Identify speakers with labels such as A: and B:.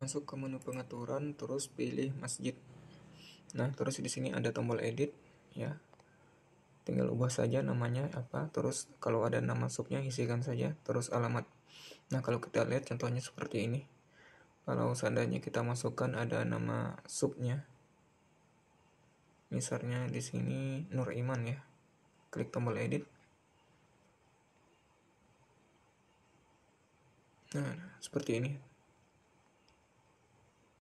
A: masuk ke menu pengaturan terus pilih masjid nah terus di sini ada tombol edit ya tinggal ubah saja namanya apa terus kalau ada nama subnya isikan saja terus alamat nah kalau kita lihat contohnya seperti ini kalau seandainya kita masukkan ada nama subnya misalnya di sini Nur Iman ya klik tombol edit nah seperti ini